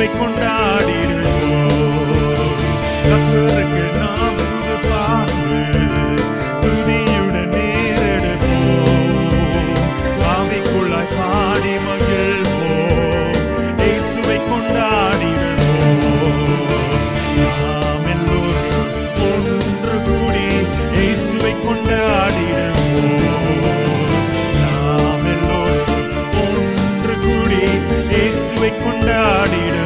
கிறிஸ்துவை கொண்டாடிடுவோம் கத்தருக்கு நாம் புது பார்வை துதியுடன் நேரிடுவோம் ஆவிக்குள்ளாய் பாடி மகிழ்வோம் இயேசுவை கொண்டாடிடுவோம் நாம் எல்லோரும் ஒன்று கூடி இயேசுவை கொண்டாடிடுவோம் நாம் எல்லோரும் ஒன்று கூடி இயேசுவை கொண்டாடிடுவோம்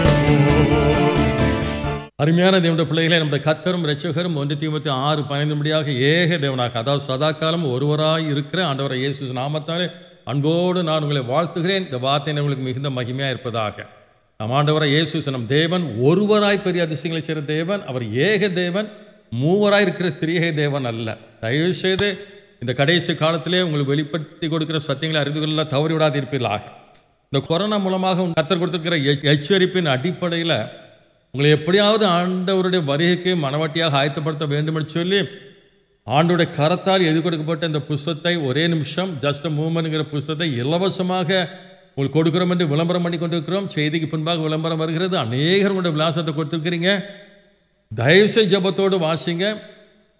அருமையான தேவனுடைய பிள்ளைகளை நம்முடைய கத்தரும் ரச்சகரும் ஒன்று தீபத்தி ஆறு பதினைந்து முடியாக ஏக தேவனாக அதாவது சதா காலம் ஒருவராக இருக்கிற ஆண்டவரை இயேசு நாமத்தாலே அன்போடு நான் உங்களை வாழ்த்துகிறேன் இந்த வார்த்தை உங்களுக்கு மிகுந்த மகிமையாக இருப்பதாக நம் ஆண்டவரை இயேசு நம் தேவன் ஒருவராய் பெரிய அதிசயங்களை செய்கிற தேவன் அவர் ஏக தேவன் மூவராய் இருக்கிற திரியேக தேவன் அல்ல தயவு செய்து இந்த கடைசி காலத்திலே உங்களுக்கு வெளிப்படுத்தி கொடுக்கிற சத்தியங்களை அறிந்து கொள்ள தவறிவிடாதிருப்பீர்களாக இந்த கொரோனா மூலமாக கத்தர் கொடுத்திருக்கிற எச்சரிப்பின் அடிப்படையில் உங்களை எப்படியாவது ஆண்டவருடைய வருகைக்கு மனவாட்டியாக ஆயத்தப்படுத்த வேண்டும் என்று சொல்லி ஆண்டோடைய கரத்தால் எழுதி கொடுக்கப்பட்ட இந்த புஸ்தத்தை ஒரே நிமிஷம் ஜஸ்ட் மூமெண்ட்ங்கிற புஸ்தத்தை இலவசமாக உங்களுக்கு கொடுக்குறோம் என்று விளம்பரம் பண்ணி கொண்டிருக்கிறோம் செய்திக்கு பின்பாக விளம்பரம் வருகிறது அநேகர் உங்களுடைய விளாசத்தை கொடுத்துருக்கிறீங்க தயவுசெய் ஜபத்தோடு வாசிங்க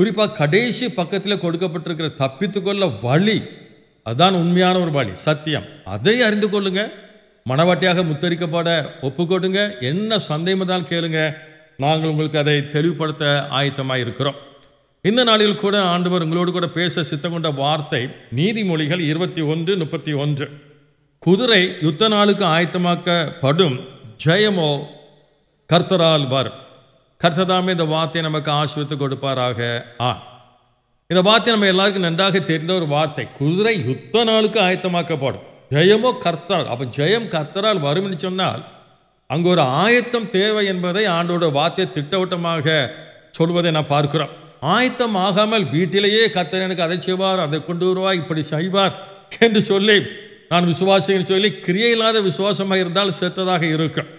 குறிப்பாக கடைசி பக்கத்தில் கொடுக்கப்பட்டிருக்கிற தப்பித்துக்கொள்ள வழி அதுதான் உண்மையான ஒரு வழி சத்தியம் அதை அறிந்து கொள்ளுங்கள் மனவாட்டியாக முத்தரிக்கப்பட ஒப்புக்கொடுங்க என்ன சந்தேகம்தான் கேளுங்க நாங்கள் உங்களுக்கு அதை தெளிவுபடுத்த ஆயத்தமாக இருக்கிறோம் இந்த நாளில் கூட ஆண்டவர் உங்களோடு கூட பேச சித்தம் கொண்ட வார்த்தை நீதிமொழிகள் இருபத்தி ஒன்று முப்பத்தி ஒன்று குதிரை யுத்த நாளுக்கு ஆயத்தமாக்கப்படும் ஜெயமோ கர்த்தரால் வர் கர்த்ததாமே இந்த வார்த்தையை நமக்கு ஆசிரியத்து கொடுப்பாராக ஆ இந்த வார்த்தை நம்ம எல்லாருக்கும் நன்றாக தெரிந்த ஒரு வார்த்தை குதிரை யுத்த நாளுக்கு ஆயத்தமாக்கப்படும் ஜெயமோ கர்த்தரால் அப்போ ஜெயம் கர்த்தரால் வரும்னு சொன்னால் அங்கு ஒரு ஆயத்தம் தேவை என்பதை ஆண்டோட வார்த்தை திட்டவட்டமாக சொல்வதை நான் பார்க்கிறோம் ஆயத்தம் ஆகாமல் வீட்டிலேயே கர்த்தர் எனக்கு அதை செய்வார் அதை கொண்டு வருவார் இப்படி செய்வார் என்று சொல்லி நான் விசுவாசின்னு சொல்லி கிரியை இல்லாத விசுவாசமாக இருந்தால் செத்ததாக இருக்கும்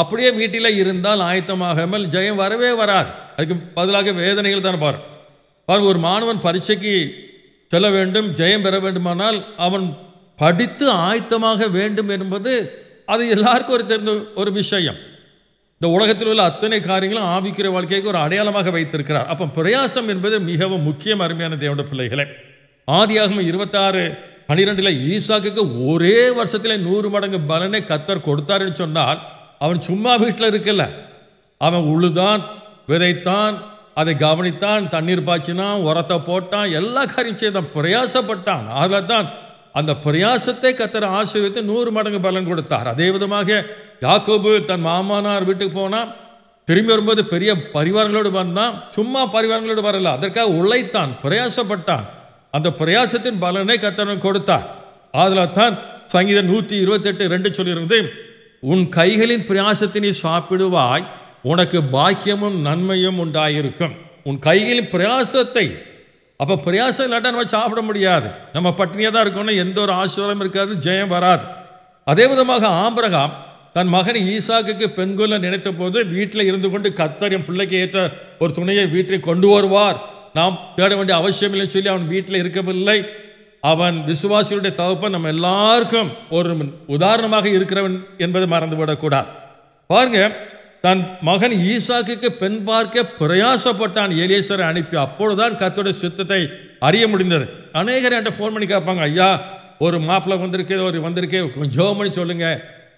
அப்படியே வீட்டில் இருந்தால் ஆயத்தமாகாமல் ஜெயம் வரவே வராது அதுக்கு பதிலாக வேதனைகள் தான் பாரு பாருங்கள் ஒரு மாணவன் பரீட்சைக்கு செல்ல வேண்டும் ஜெயம் பெற வேண்டுமானால் அவன் படித்து ஆயத்தமாக வேண்டும் என்பது அது எல்லாருக்கும் ஒரு தெரிந்த ஒரு விஷயம் இந்த உலகத்தில் உள்ள அத்தனை காரியங்களும் ஆவிக்கிற வாழ்க்கைக்கு ஒரு அடையாளமாக வைத்திருக்கிறார் அப்போ பிரயாசம் என்பது மிகவும் முக்கியம் அருமையான தேவனுடைய பிள்ளைகளை ஆதியாகம இருபத்தாறு பனிரெண்டில் ஈசாக்குக்கு ஒரே வருஷத்தில் நூறு மடங்கு பலனை கத்தர் கொடுத்தாருன்னு சொன்னால் அவன் சும்மா வீட்டில் இருக்கல அவன் உழுதான் விதைத்தான் அதை கவனித்தான் தண்ணீர் பாய்ச்சினான் உரத்தை போட்டான் எல்லா காரியம் செய்தான் பிரயாசப்பட்டான் அதில் தான் அந்த பிரயாசத்தை கத்தர் ஆசீர்வித்து நூறு மடங்கு பலன் கொடுத்தார் அதே விதமாக யாக்கோபு தன் மாமனார் வீட்டுக்கு போனால் திரும்பி வரும்போது பெரிய பரிவாரங்களோடு வந்தான் சும்மா பரிவாரங்களோடு வரல அதற்காக உழைத்தான் பிரயாசப்பட்டான் அந்த பிரயாசத்தின் பலனை கத்தரன் கொடுத்தார் அதில் தான் சங்கீதம் நூற்றி இருபத்தெட்டு ரெண்டு சொல்லியிருந்து உன் கைகளின் பிரயாசத்தினை நீ சாப்பிடுவாய் உனக்கு பாக்கியமும் நன்மையும் உண்டாயிருக்கும் உன் கைகளின் பிரயாசத்தை அப்போ பிரயாசம் இல்லாட்டா நம்ம சாப்பிட முடியாது நம்ம பட்டினியாக தான் இருக்கோம்னா எந்த ஒரு ஆசீர்வாதம் இருக்காது ஜெயம் வராது அதே விதமாக ஆம்பரகாம் தன் மகன் ஈசாக்கு பெண்கொள்ள நினைத்த போது வீட்டில் இருந்து கொண்டு கத்தர் என் பிள்ளைக்கு ஏற்ற ஒரு துணையை வீட்டை கொண்டு வருவார் நாம் தேட வேண்டிய அவசியம் இல்லைன்னு சொல்லி அவன் வீட்டில் இருக்கவில்லை அவன் விசுவாசியுடைய தகப்பன் நம்ம எல்லாருக்கும் ஒரு உதாரணமாக இருக்கிறவன் என்பதை மறந்துவிடக்கூடாது பாருங்கள் தன் மகன் ஈசாக்கு பெண் பார்க்க பிரயாசப்பட்டான் ஏலேசரை அனுப்பி அப்பொழுதுதான் கத்தோட சித்தத்தை அறிய முடிந்தது அநேகர் என்கிட்ட ஃபோன் பண்ணி கேட்பாங்க ஐயா ஒரு மாப்பிள்ளை வந்திருக்கே ஒரு வந்திருக்கே கொஞ்சம் பண்ணி சொல்லுங்க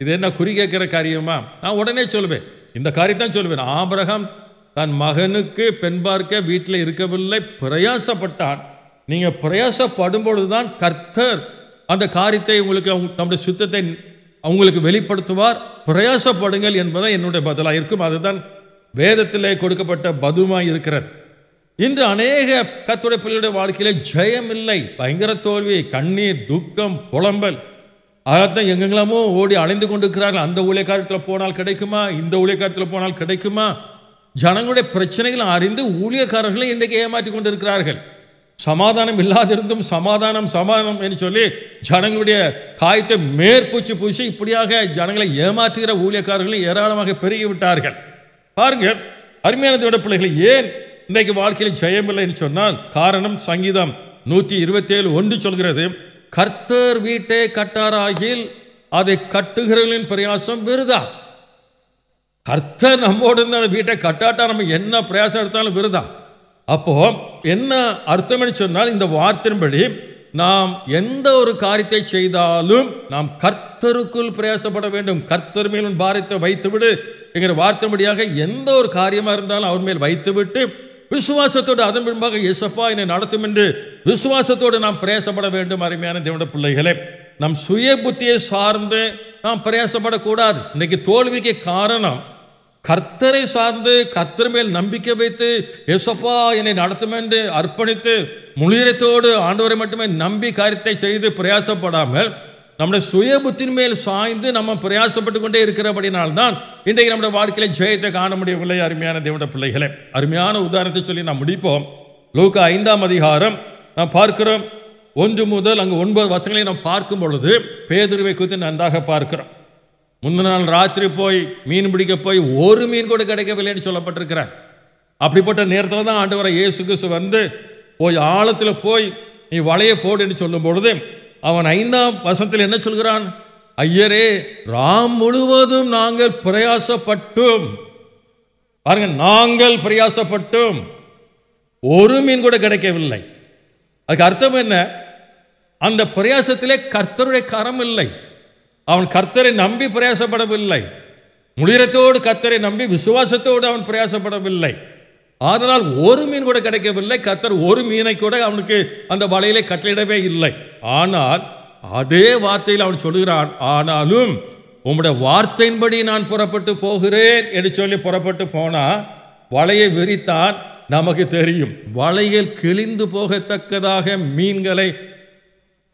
இது என்ன குறி கேட்கிற காரியமா நான் உடனே சொல்லுவேன் இந்த காரியத்தான் சொல்லுவேன் ஆபரகம் தன் மகனுக்கு பெண் பார்க்க வீட்டில் இருக்கவில்லை பிரயாசப்பட்டான் நீங்கள் பிரயாசப்படும் பொழுதுதான் கர்த்தர் அந்த காரியத்தை உங்களுக்கு தம்முடைய சுத்தத்தை அவங்களுக்கு வெளிப்படுத்துவார் பிரயாசப்படுங்கள் என்பதை என்னுடைய பதிலாக இருக்கும் அதுதான் வேதத்திலே கொடுக்கப்பட்ட பதுமாய் இருக்கிறது இன்று அநேக கத்துடைப்பிள்ளையுடைய வாழ்க்கையிலே ஜெயம் இல்லை பயங்கர தோல்வி கண்ணீர் துக்கம் புலம்பல் அதான் எங்கெங்கெல்லாமோ ஓடி அலைந்து கொண்டிருக்கிறார்கள் அந்த ஊழியக்காரத்தில் போனால் கிடைக்குமா இந்த ஊழியக்காரத்தில் போனால் கிடைக்குமா ஜனங்களுடைய பிரச்சனைகளை அறிந்து ஊழியக்காரர்களை இன்றைக்கு ஏமாற்றி கொண்டிருக்கிறார்கள் சமாதானம் இல்லாதிருந்தும் சமாதானம் சமாதானம் என்று சொல்லி ஜனங்களுடைய காயத்தை மேற்பூச்சி பூசி இப்படியாக ஜனங்களை ஏமாற்றுகிற ஊழியக்காரர்களும் ஏராளமாக பெருகிவிட்டார்கள் பாருங்கள் அருமையான தேவட பிள்ளைகளை ஏன் இன்றைக்கு வாழ்க்கையில் ஜெயமில்லை என்று சொன்னால் காரணம் சங்கீதம் நூற்றி இருபத்தேழு ஒன்று சொல்கிறது கர்த்தர் வீட்டை கட்டாராகில் அதை கட்டுகிறவர்களின் பிரயாசம் விருதா கர்த்தர் நம்மோடு இருந்த வீட்டை கட்டாட்டா நம்ம என்ன பிரயாசம் எடுத்தாலும் விருதான் அப்போ என்ன அர்த்தம் சொன்னால் இந்த வார்த்தையின்படி நாம் எந்த ஒரு காரியத்தை செய்தாலும் நாம் கர்த்தருக்குள் பிரயாசப்பட வேண்டும் கர்த்தர் மேல் உன் பாரத்தை வைத்துவிடு என்கிற வார்த்தைபடியாக எந்த ஒரு காரியமாக இருந்தாலும் அவர் மேல் வைத்துவிட்டு விசுவாசத்தோடு அதன் பின்பாக எசப்பா என்னை நடத்தும் என்று விசுவாசத்தோடு நாம் பிரயாசப்பட வேண்டும் அருமையான தேவட பிள்ளைகளே நம் சுய புத்தியை சார்ந்து நாம் பிரயாசப்படக்கூடாது இன்னைக்கு தோல்விக்கு காரணம் கர்த்தரை சார்ந்து கர்த்தர் மேல் நம்பிக்கை வைத்து எசப்பா என்னை நடத்தும் என்று அர்ப்பணித்து முழுகிறத்தோடு ஆண்டவரை மட்டுமே நம்பி காரியத்தை செய்து பிரயாசப்படாமல் நம்முடைய சுய புத்தின் மேல் சாய்ந்து நம்ம பிரயாசப்பட்டு கொண்டே இருக்கிறபடினால்தான் இன்றைக்கு நம்முடைய வாழ்க்கையில ஜெயத்தை காண முடியவில்லை அருமையான தேவட பிள்ளைகளை அருமையான உதாரணத்தை சொல்லி நாம் முடிப்போம் லோக ஐந்தாம் அதிகாரம் நாம் பார்க்கிறோம் ஒன்று முதல் அங்கு ஒன்பது வசங்களை நாம் பார்க்கும் பொழுது பேதுருவை குறித்து நன்றாக பார்க்கிறோம் முந்தின நாள் ராத்திரி போய் மீன் பிடிக்க போய் ஒரு மீன் கூட கிடைக்கவில்லைன்னு சொல்லப்பட்டிருக்கிறார் அப்படிப்பட்ட நேரத்தில் தான் வர இயேசு கிசு வந்து போய் ஆழத்தில் போய் நீ வளைய போடுன்னு சொல்லும் பொழுது அவன் ஐந்தாம் வசத்தில் என்ன சொல்கிறான் ஐயரே ராம் முழுவதும் நாங்கள் பிரயாசப்பட்டும் பாருங்க நாங்கள் பிரயாசப்பட்டும் ஒரு மீன் கூட கிடைக்கவில்லை அதுக்கு அர்த்தம் என்ன அந்த பிரயாசத்திலே கர்த்தருடைய கரம் இல்லை அவன் கர்த்தரை நம்பி பிரயாசப்படவில்லை முழிரத்தோடு கர்த்தரை நம்பி விசுவாசத்தோடு அவன் பிரயாசப்படவில்லை அதனால் ஒரு மீன் கூட கிடைக்கவில்லை கர்த்தர் ஒரு மீனை கூட அவனுக்கு அந்த வலையிலே கட்டளிடவே இல்லை ஆனால் அதே வார்த்தையில் அவன் சொல்கிறான் ஆனாலும் உம்முடைய வார்த்தையின்படி நான் புறப்பட்டு போகிறேன் என்று சொல்லி புறப்பட்டு போனா வலையை விரித்தான் நமக்கு தெரியும் வலையில் கிழிந்து போகத்தக்கதாக மீன்களை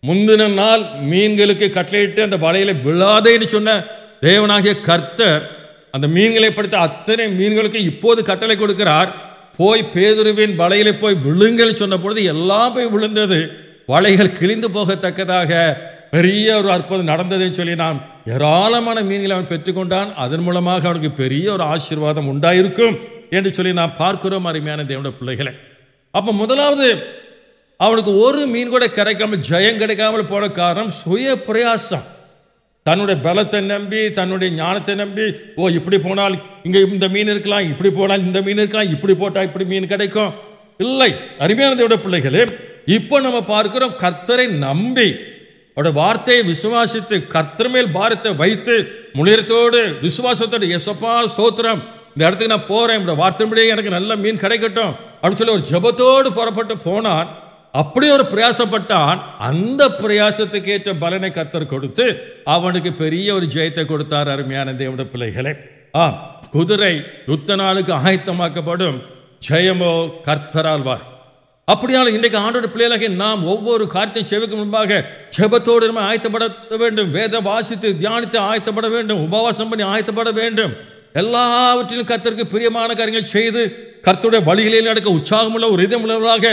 முந்தின நாள் மீன்களுக்கு கட்டளையிட்டு அந்த வலையில விழாதேன்னு சொன்ன தேவனாகிய கர்த்தர் அந்த மீன்களை படித்த அத்தனை மீன்களுக்கு இப்போது கட்டளை கொடுக்கிறார் போய் பேதுருவின் வலையில போய் விழுங்கள்னு சொன்ன பொழுது எல்லாம் போய் விழுந்தது வலைகள் கிழிந்து போகத்தக்கதாக பெரிய ஒரு அற்புதம் நடந்ததுன்னு சொல்லி நான் ஏராளமான மீன்களை அவன் பெற்றுக்கொண்டான் அதன் மூலமாக அவனுக்கு பெரிய ஒரு ஆசீர்வாதம் உண்டாயிருக்கும் என்று சொல்லி நான் பார்க்கிறோம் அருமையான தேவனுடைய பிள்ளைகளை அப்போ முதலாவது அவனுக்கு ஒரு மீன் கூட கிடைக்காமல் ஜெயம் கிடைக்காமல் போகிற காரணம் சுய பிரயாசம் தன்னுடைய பலத்தை நம்பி தன்னுடைய ஞானத்தை நம்பி ஓ இப்படி போனால் இங்கே இந்த மீன் இருக்கலாம் இப்படி போனால் இந்த மீன் இருக்கலாம் இப்படி போட்டால் இப்படி மீன் கிடைக்கும் இல்லை அருமையானதோட பிள்ளைகளே இப்போ நம்ம பார்க்கிறோம் கர்த்தரை நம்பி அவட வார்த்தையை விசுவாசித்து கர்த்தர் மேல் பாரத்தை வைத்து முனிரத்தோடு விசுவாசத்தோடு எசப்பா சோத்திரம் இந்த இடத்துக்கு நான் போகிறேன் இந்த வார்த்தைப்படியே எனக்கு நல்ல மீன் கிடைக்கட்டும் அப்படின்னு சொல்லி ஒரு ஜபத்தோடு புறப்பட்டு போனான் அப்படி ஒரு பிரயாசப்பட்டான் அந்த பிரயாசத்துக்கு ஏற்ற பலனை கத்தர் கொடுத்து அவனுக்கு பெரிய ஒரு ஜெயத்தை கொடுத்தார் அருமையான தேவட பிள்ளைகளே ஆ குதிரை யுத்த நாளுக்கு ஆயத்தமாக்கப்படும் ஜெயமோ வார் அப்படியால் இன்றைக்கு ஆண்டோட பிள்ளைகளாக நாம் ஒவ்வொரு கார்த்தை செவிக்கு முன்பாக ஜெபத்தோடு ஆயத்தப்பட வேண்டும் வேத வாசித்து தியானித்து ஆயத்தப்பட வேண்டும் உபவாசம் பண்ணி ஆயத்தப்பட வேண்டும் எல்லாவற்றிலும் கர்த்தருக்கு பிரியமான காரியங்கள் செய்து கர்த்தருடைய வழிகளில் நடக்க உற்சாகமுள்ள ஒரு உள்ளவராக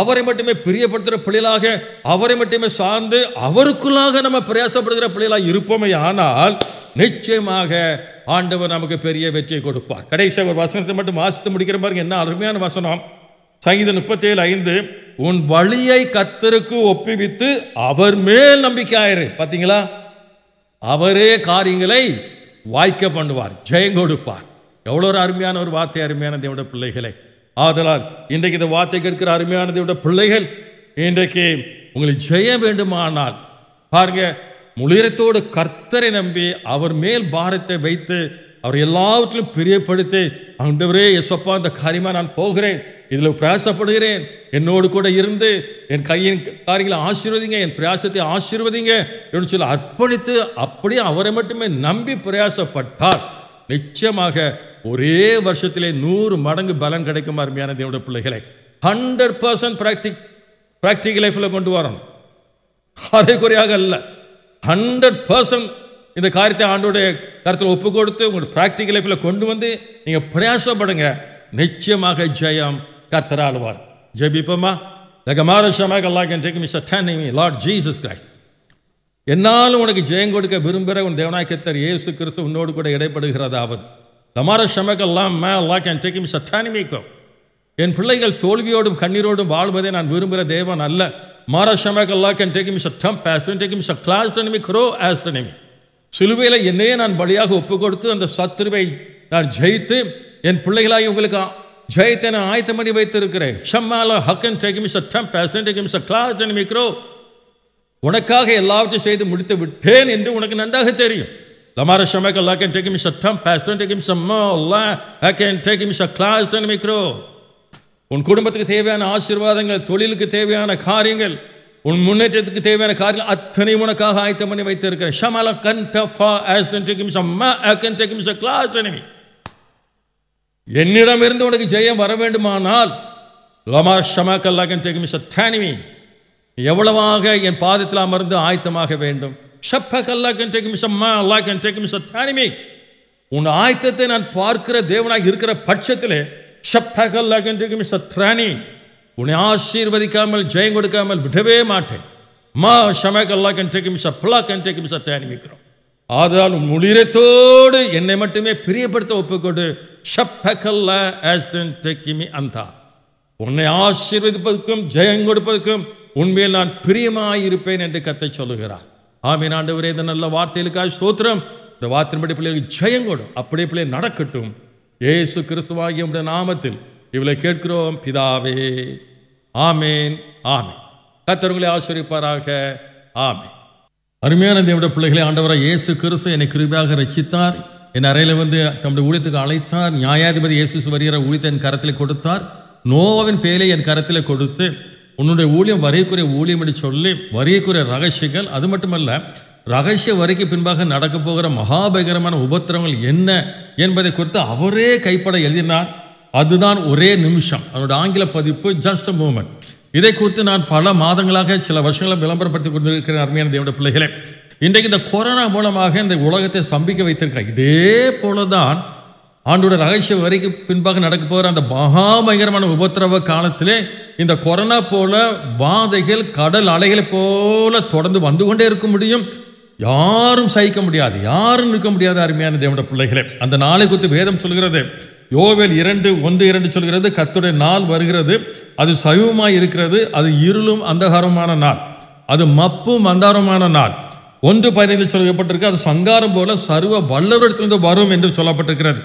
அவரை மட்டுமே பிரியப்படுத்துகிற பிள்ளைகளாக அவரை மட்டுமே சார்ந்து அவருக்குள்ளாக நம்ம பிரயாசப்படுத்துகிற பிள்ளைகளாக இருப்போமே ஆனால் நிச்சயமாக ஆண்டவர் நமக்கு பெரிய வெற்றியை கொடுப்பார் கடைசி ஒரு வசனத்தை மட்டும் வாசித்து முடிக்கிற பாருங்க என்ன அருமையான வசனம் சங்கீதம் முப்பத்தேழு ஐந்து உன் வழியை கத்தருக்கு ஒப்புவித்து அவர் மேல் நம்பிக்கை ஆயிரு பார்த்தீங்களா அவரே காரியங்களை வாய்க்க பண்ணுவார் ஜெயம் கொடுப்பார் எவ்வளோ ஒரு அருமையான ஒரு வார்த்தை அருமையான தேவோட பிள்ளைகளை ஆதலால் இன்றைக்கு இந்த வார்த்தை கேட்கிற அருமையானது பிள்ளைகள் இன்றைக்கு உங்களை ஜெய வேண்டுமானால் பாருங்க முளிரத்தோடு கர்த்தரை நம்பி அவர் மேல் பாரத்தை வைத்து அவர் எல்லாவற்றிலும் பிரியப்படுத்தி ஆண்டவரே எசப்பா இந்த காரியமாக நான் போகிறேன் இதில் பிரயாசப்படுகிறேன் என்னோடு கூட இருந்து என் கையின் காரியங்களை ஆசீர்வதிங்க என் பிரயாசத்தை ஆசீர்வதிங்க என்று சொல்லி அர்ப்பணித்து அப்படியே அவரை மட்டுமே நம்பி பிரயாசப்பட்டார் நிச்சயமாக ஒரே வருஷத்திலே நூறு மடங்கு பலன் கிடைக்கும் அருமையான தேவோட பிள்ளைகளை ஹண்ட்ரட் பர்சன்ட் ப்ராக்டிக் ப்ராக்டிக்கல் லைஃப்பில் கொண்டு வரணும் அதே குறையாக அல்ல ஹண்ட்ரட் பர்சன்ட் இந்த காரியத்தை ஆண்டோடைய கருத்தில் ஒப்பு கொடுத்து உங்களுடைய ப்ராக்டிக்கல் லைஃப்பில் கொண்டு வந்து நீங்கள் பிரயாசப்படுங்க நிச்சயமாக ஜெயம் கர்த்தராளுவார் ஜெபிப்பமா லகமாரஷமாக அல்லாஹ் கேன் டேக் மிஸ்டர் டேன் லார்ட் ஜீசஸ் கிரைஸ்ட் என்னாலும் உனக்கு ஜெயம் கொடுக்க விரும்புகிற உன் தேவநாயக்கத்தர் இயேசு கிறிஸ்து உன்னோடு கூட இடைப்படுகிறதாவது தமார ஷமக் எல்லாம் மே அல்லா கேன் டேக் இம் சத்தானிமிக்கும் என் பிள்ளைகள் தோல்வியோடும் கண்ணீரோடும் வாழ்வதை நான் விரும்புகிற தேவன் அல்ல மாரா ஷமக் அல்லா கேன் டேக் இம் சட்டம் பேஸ்டன் டேக் இம் ச கிளாஸ் குரோ ஆஸ் டெனிமி சிலுவையில் என்னையே நான் பலியாக ஒப்பு கொடுத்து அந்த சத்துருவை நான் ஜெயித்து என் பிள்ளைகளாகி உங்களுக்கு ஜெயத்தை நான் ஆயத்தம் பண்ணி வைத்திருக்கிறேன் ஷம்மால ஹக்கன் டெகிமிஸ் டம் பேஸ்டன் டெகிமிஸ் கிளாஸ் டெனிமிக்ரோ உனக்காக எல்லாவற்றையும் செய்து முடித்து விட்டேன் என்று உனக்கு நன்றாக தெரியும் Lamara Shamek, Allah can take him some thumpass, don't take him some more, Allah, I can take him some class, don't make உன் குடும்பத்துக்கு தேவையான ஆசீர்வாதங்கள் தொழிலுக்கு தேவையான காரியங்கள் உன் முன்னேற்றத்துக்கு தேவையான காரியங்கள் அத்தனை உனக்காக ஆயத்தம் பண்ணி வைத்திருக்கிறேன் ஷமல கன் டஃபா ஆஸ் டென் டெக்கிம் சம்மா கன் டெக்கிம் ச கிளாஸ் டெனிமி என்னிடமிருந்து உனக்கு ஜெயம் வர வேண்டுமானால் லமா ஷமக்கல்லா கன் டெக்கிம் ச தேனிமி எவ்வளவாக என் பாதத்தில் அமர்ந்து ஆயத்தமாக வேண்டும் ஷப்பக் அல்லா கன் டேக் மிஸ் அம்மா அல்லா கன் டேக் மிஸ் அத்தானிமி உன் ஆயத்தத்தை நான் பார்க்கிற தேவனாக இருக்கிற பட்சத்தில் ஷப்பக் அல்லா கன் டேக் மிஷ திராணி உன்னை ஆசீர்வதிக்காமல் ஜெயம் கொடுக்காமல் விடவே மாட்டேன் மா ஷமக் அல்லா கன் டேக் மிஸ் பிளா கன் டேக் மிஷ தானிமிக்கிறோம் ஆதலால் முளிரத்தோடு என்னை மட்டுமே பிரியப்படுத்த ஒப்புக்கொண்டு ஷப்பக் அல்லா ஆஸ் கன் டேக் மி அந்தா உன்னை ஆசீர்வதிப்பதற்கும் ஜெயம் கொடுப்பதற்கும் உண்மையில் நான் பிரியமாயிருப்பேன் என்று கத்தை சொல்லுகிறார் ஆமீன் ஆண்டவரே இந்த நல்ல வார்த்தைகளுக்காக சோத்திரம் இந்த வார்த்தையின்படி பிள்ளைகளுக்கு ஜெயம் கொடும் அப்படியே பிள்ளை நடக்கட்டும் ஏசு கிறிஸ்துவாகிய உடைய நாமத்தில் இவளை கேட்கிறோம் பிதாவே ஆமேன் ஆமேன் கத்தவங்களை ஆசிரியப்பாராக ஆமே அருமையான தேவட பிள்ளைகளை ஆண்டவராக இயேசு கிறிஸ்து என்னை கிருபியாக ரசித்தார் என் அறையில் வந்து தம்முடைய ஊழியத்துக்கு அழைத்தார் நியாயாதிபதி இயேசு வருகிற ஊழியத்தை என் கரத்தில் கொடுத்தார் நோவின் பேலை என் கரத்தில் கொடுத்து உன்னுடைய ஊழியம் வரையக்குரிய ஊழியம் என்று சொல்லி வரையக்குரிய ரகசியங்கள் அது மட்டுமல்ல ரகசிய வரைக்கு பின்பாக நடக்க போகிற மகாபயங்கரமான உபத்திரங்கள் என்ன என்பதை குறித்து அவரே கைப்பட எழுதினார் அதுதான் ஒரே நிமிஷம் அதனுடைய ஆங்கில பதிப்பு ஜஸ்ட் அ மூமெண்ட் இதை குறித்து நான் பல மாதங்களாக சில வருஷங்களை விளம்பரப்படுத்தி கொண்டிருக்கிறேன் அருமையான தேவனுடைய பிள்ளைகளே இன்றைக்கு இந்த கொரோனா மூலமாக இந்த உலகத்தை ஸ்தம்பிக்க வைத்திருக்கிறார் இதே போல தான் ஆண்டோட ரகசிய வரைக்கு பின்பாக நடக்க போகிற அந்த மகாபயங்கரமான உபத்திரவ காலத்திலே இந்த கொரோனா போல வாதைகள் கடல் அலைகளை போல தொடர்ந்து வந்து கொண்டே இருக்க முடியும் யாரும் சகிக்க முடியாது யாரும் நிற்க முடியாது அருமையான தேவட பிள்ளைகளை அந்த நாளை குறித்து வேதம் சொல்கிறது யோவேல் இரண்டு ஒன்று இரண்டு சொல்கிறது கத்துடைய நாள் வருகிறது அது சயுவமாய் இருக்கிறது அது இருளும் அந்தகாரமான நாள் அது மப்பும் அந்தாரமான நாள் ஒன்று பதினைந்து சொல்லப்பட்டிருக்கு அது சங்காரம் போல சர்வ வல்லவரிடத்திலிருந்து வரும் என்று சொல்லப்பட்டிருக்கிறது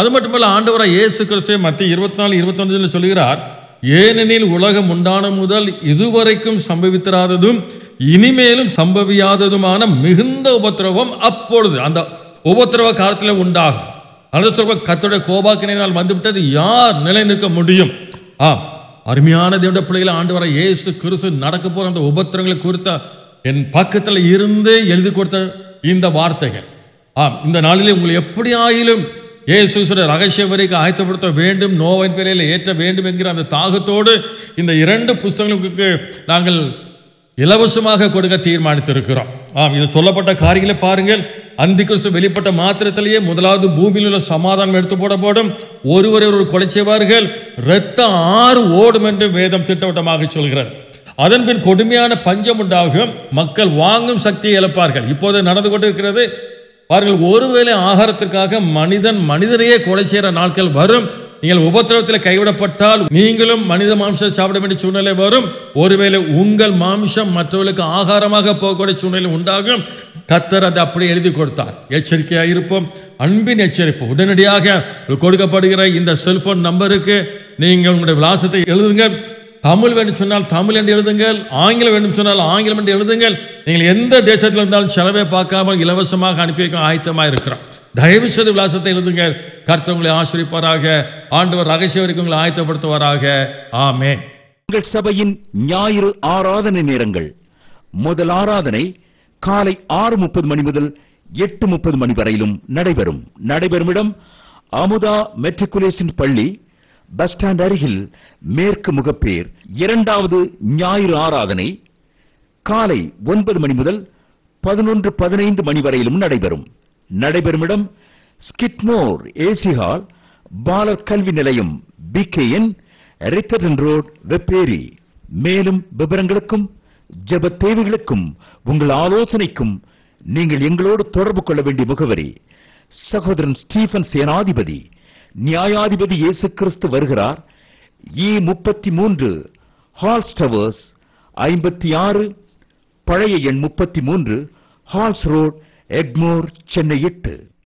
அது மட்டுமல்ல ஆண்டவராக இயேசு கிறிஸ்துவை மத்திய இருபத்தி நாலு இருபத்தொன்றில் சொல்கிறார் ஏனெனில் உலகம் உண்டான முதல் இதுவரைக்கும் சம்பவித்திராததும் இனிமேலும் சம்பவியாததுமான மிகுந்த உபத்திரவம் அப்பொழுது அந்த உபத்திரவ காலத்தில் உண்டாகும் அந்த சொல்வ கத்தோட கோபாக்கினால் வந்துவிட்டது யார் நிலை நிற்க முடியும் ஆம் அருமையான தேவட பிள்ளைகளை ஆண்டு வர ஏசு கிறிசு நடக்க போற அந்த உபத்திரங்களை குறித்த என் பக்கத்தில் இருந்து எழுதி கொடுத்த இந்த வார்த்தைகள் ஆம் இந்த நாளிலே உங்களை எப்படி ஆயிலும் ஏசு ரகசியம் வரைக்கும் ஆயத்தப்படுத்த வேண்டும் நோவின் பிறையில் ஏற்ற வேண்டும் என்கிற அந்த தாகத்தோடு இந்த இரண்டு புஸ்தகங்களுக்கு நாங்கள் இலவசமாக கொடுக்க தீர்மானித்திருக்கிறோம் ஆம் இது சொல்லப்பட்ட காரியங்களை பாருங்கள் அந்தி கிறிஸ்து வெளிப்பட்ட மாத்திரத்திலேயே முதலாவது பூமியில் உள்ள சமாதானம் எடுத்து போடப்படும் ஒருவரை ஒரு கொலை செய்வார்கள் ரத்தம் ஆறு ஓடும் என்று வேதம் திட்டவட்டமாக சொல்கிறார் அதன்பின் கொடுமையான பஞ்சம் உண்டாகும் மக்கள் வாங்கும் சக்தியை இழப்பார்கள் இப்போது நடந்து கொண்டிருக்கிறது அவர்கள் ஒருவேளை ஆகாரத்திற்காக மனிதன் மனிதனையே கொலை செய்கிற நாட்கள் வரும் நீங்கள் உபத்திரவத்தில் கைவிடப்பட்டால் நீங்களும் மனித மாம்சம் சாப்பிட வேண்டிய சூழ்நிலை வரும் ஒருவேளை உங்கள் மாம்சம் மற்றவர்களுக்கு ஆகாரமாக போகக்கூடிய சூழ்நிலை உண்டாகும் கத்தர் அதை அப்படி எழுதி கொடுத்தார் எச்சரிக்கையாக இருப்போம் அன்பின் எச்சரிப்பு உடனடியாக கொடுக்கப்படுகிற இந்த செல்போன் நம்பருக்கு நீங்கள் உங்களுடைய விலாசத்தை எழுதுங்கள் தமிழ் வேண்டும் சொன்னால் தமிழ் என்று எழுதுங்கள் ஆங்கிலம் வேண்டும் சொன்னால் ஆங்கிலம் என்று எழுதுங்கள் நீங்கள் எந்த தேசத்தில் இருந்தாலும் செலவே பார்க்காமல் இலவசமாக அனுப்பி வைக்க ஆயத்தமாக இருக்கிறோம் தயவு செய்து விளாசத்தை எழுதுங்கள் கர்த்தவங்களை ஆசிரிப்பாராக ஆண்டவர் ரகசிய வரைக்கும் உங்களை ஆயத்தப்படுத்துவாராக ஆமே உங்கள் சபையின் ஞாயிறு ஆராதனை நேரங்கள் முதல் ஆராதனை காலை ஆறு முப்பது மணி முதல் எட்டு முப்பது மணி வரையிலும் நடைபெறும் நடைபெறும் இடம் அமுதா மெட்ரிகுலேஷன் பள்ளி பஸ் ஸ்டாண்ட் அருகில் மேற்கு முகப்பேர் இரண்டாவது ஞாயிறு ஆராதனை காலை ஒன்பது மணி முதல் பதினொன்று பதினைந்து மணி வரையிலும் நடைபெறும் நடைபெறும் இடம் ஸ்கிட்மோர் ஏசி ஹால் பாலர் கல்வி நிலையம் P K N Ritherdon road Vepery மேலும் விவரங்களுக்கும் ஜப தேவைகளுக்கும் உங்கள் ஆலோசனைக்கும் நீங்கள் எங்களோடு தொடர்பு கொள்ள வேண்டிய முகவரி சகோதரன் ஸ்டீபன் சேனாதிபதி நியாயாதிபதி இயேசு கிறிஸ்து வருகிறார் இ முப்பத்தி மூன்று ஹால்ஸ் டவர்ஸ் ஐம்பத்தி ஆறு பழைய எண் முப்பத்தி மூன்று ஹால்ஸ் ரோட் எக்மோர் சென்னை எட்டு